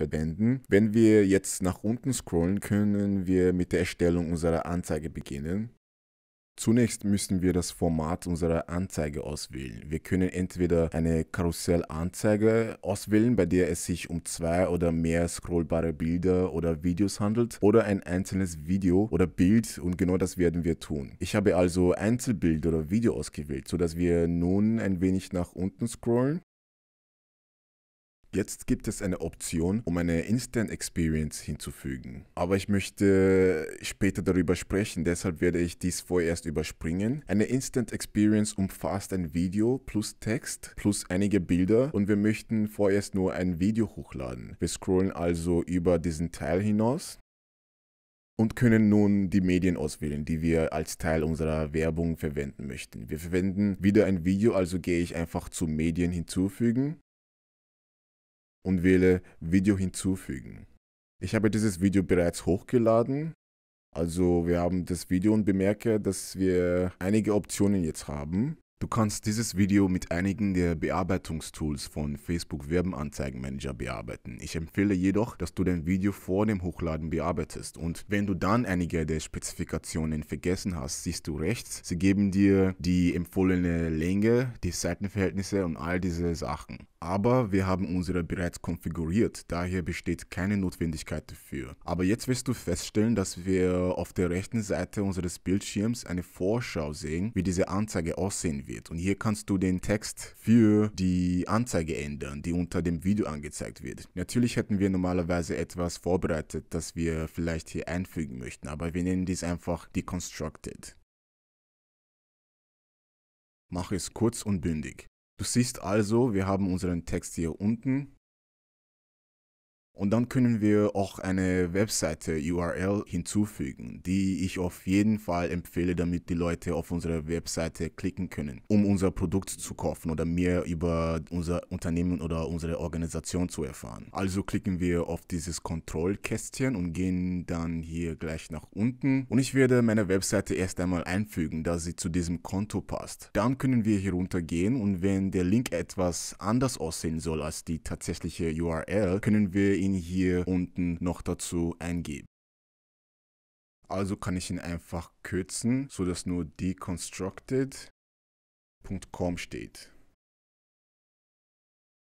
Verbänden. Wenn wir jetzt nach unten scrollen, können wir mit der Erstellung unserer Anzeige beginnen. Zunächst müssen wir das Format unserer Anzeige auswählen. Wir können entweder eine Karussellanzeige auswählen, bei der es sich um zwei oder mehr scrollbare Bilder oder Videos handelt, oder ein einzelnes Video oder Bild und genau das werden wir tun. Ich habe also Einzelbild oder Video ausgewählt, sodass wir nun ein wenig nach unten scrollen Jetzt gibt es eine Option, um eine Instant Experience hinzufügen. Aber ich möchte später darüber sprechen, deshalb werde ich dies vorerst überspringen. Eine Instant Experience umfasst ein Video plus Text plus einige Bilder und wir möchten vorerst nur ein Video hochladen. Wir scrollen also über diesen Teil hinaus und können nun die Medien auswählen, die wir als Teil unserer Werbung verwenden möchten. Wir verwenden wieder ein Video, also gehe ich einfach zu Medien hinzufügen und wähle Video hinzufügen. Ich habe dieses Video bereits hochgeladen. Also wir haben das Video und bemerke, dass wir einige Optionen jetzt haben. Du kannst dieses Video mit einigen der Bearbeitungstools von Facebook Werbeanzeigenmanager bearbeiten. Ich empfehle jedoch, dass du dein Video vor dem Hochladen bearbeitest und wenn du dann einige der Spezifikationen vergessen hast, siehst du rechts, sie geben dir die empfohlene Länge, die Seitenverhältnisse und all diese Sachen aber wir haben unsere bereits konfiguriert, daher besteht keine Notwendigkeit dafür. Aber jetzt wirst du feststellen, dass wir auf der rechten Seite unseres Bildschirms eine Vorschau sehen, wie diese Anzeige aussehen wird. Und hier kannst du den Text für die Anzeige ändern, die unter dem Video angezeigt wird. Natürlich hätten wir normalerweise etwas vorbereitet, das wir vielleicht hier einfügen möchten, aber wir nennen dies einfach Deconstructed. Mach es kurz und bündig. Du siehst also, wir haben unseren Text hier unten und dann können wir auch eine Webseite-URL hinzufügen, die ich auf jeden Fall empfehle, damit die Leute auf unsere Webseite klicken können, um unser Produkt zu kaufen oder mehr über unser Unternehmen oder unsere Organisation zu erfahren. Also klicken wir auf dieses Kontrollkästchen und gehen dann hier gleich nach unten. Und ich werde meine Webseite erst einmal einfügen, da sie zu diesem Konto passt. Dann können wir hier runter gehen und wenn der Link etwas anders aussehen soll als die tatsächliche URL, können wir ihn ihn hier unten noch dazu eingeben. Also kann ich ihn einfach kürzen, sodass nur deconstructed.com steht.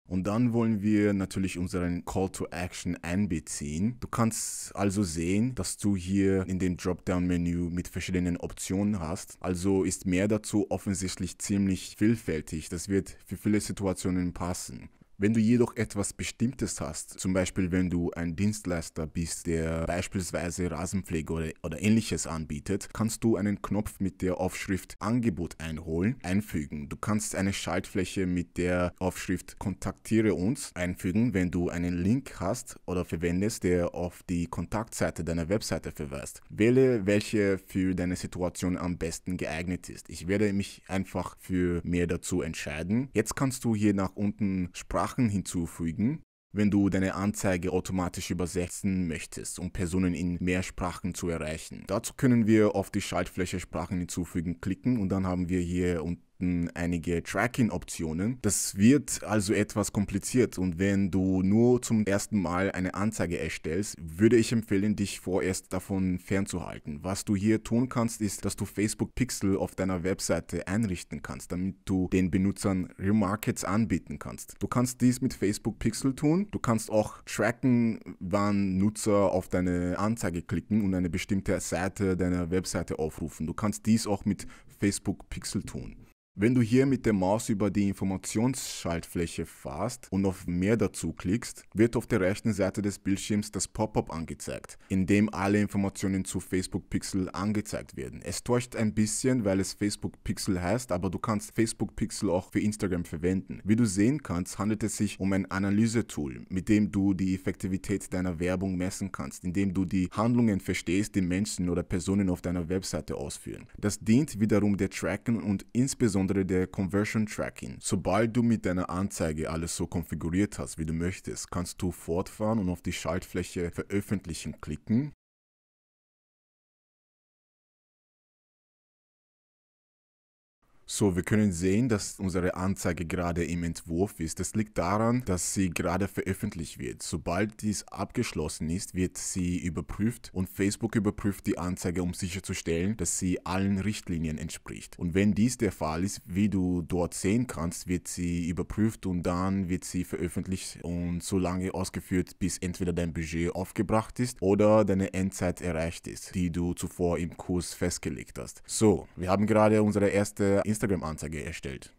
Und dann wollen wir natürlich unseren Call to Action einbeziehen. Du kannst also sehen, dass du hier in dem Dropdown-Menü mit verschiedenen Optionen hast. Also ist mehr dazu offensichtlich ziemlich vielfältig. Das wird für viele Situationen passen. Wenn du jedoch etwas Bestimmtes hast, zum Beispiel wenn du ein Dienstleister bist, der beispielsweise Rasenpflege oder, oder ähnliches anbietet, kannst du einen Knopf mit der Aufschrift Angebot einholen einfügen. Du kannst eine Schaltfläche mit der Aufschrift Kontaktiere uns einfügen, wenn du einen Link hast oder verwendest, der auf die Kontaktseite deiner Webseite verweist. Wähle, welche für deine Situation am besten geeignet ist. Ich werde mich einfach für mehr dazu entscheiden. Jetzt kannst du hier nach unten Sprache Sachen hinzufügen, wenn du deine Anzeige automatisch übersetzen möchtest, um Personen in mehr Sprachen zu erreichen. Dazu können wir auf die Schaltfläche Sprachen hinzufügen klicken und dann haben wir hier unten Seiten einige Tracking-Optionen. Das wird also etwas kompliziert und wenn du nur zum ersten Mal eine Anzeige erstellst, würde ich empfehlen, dich vorerst davon fernzuhalten. Was du hier tun kannst, ist, dass du Facebook Pixel auf deiner Webseite einrichten kannst, damit du den Benutzern Remarkets anbieten kannst. Du kannst dies mit Facebook Pixel tun. Du kannst auch tracken, wann Nutzer auf deine Anzeige klicken und eine bestimmte Seite deiner Webseite aufrufen. Du kannst dies auch mit Facebook Pixel tun. Wenn du hier mit der Maus über die Informationsschaltfläche fährst und auf Mehr dazu klickst, wird auf der rechten Seite des Bildschirms das Pop-up angezeigt, in dem alle Informationen zu Facebook Pixel angezeigt werden. Es täuscht ein bisschen, weil es Facebook Pixel heißt, aber du kannst Facebook Pixel auch für Instagram verwenden. Wie du sehen kannst, handelt es sich um ein Analysetool, mit dem du die Effektivität deiner Werbung messen kannst, indem du die Handlungen verstehst, die Menschen oder Personen auf deiner Webseite ausführen. Das dient wiederum der Tracken und insbesondere insbesondere der Conversion Tracking. Sobald du mit deiner Anzeige alles so konfiguriert hast, wie du möchtest, kannst du fortfahren und auf die Schaltfläche Veröffentlichen klicken So, wir können sehen, dass unsere Anzeige gerade im Entwurf ist. Das liegt daran, dass sie gerade veröffentlicht wird. Sobald dies abgeschlossen ist, wird sie überprüft und Facebook überprüft die Anzeige, um sicherzustellen, dass sie allen Richtlinien entspricht. Und wenn dies der Fall ist, wie du dort sehen kannst, wird sie überprüft und dann wird sie veröffentlicht und so lange ausgeführt, bis entweder dein Budget aufgebracht ist oder deine Endzeit erreicht ist, die du zuvor im Kurs festgelegt hast. So, wir haben gerade unsere erste Instagram Instagram-Anzeige erstellt.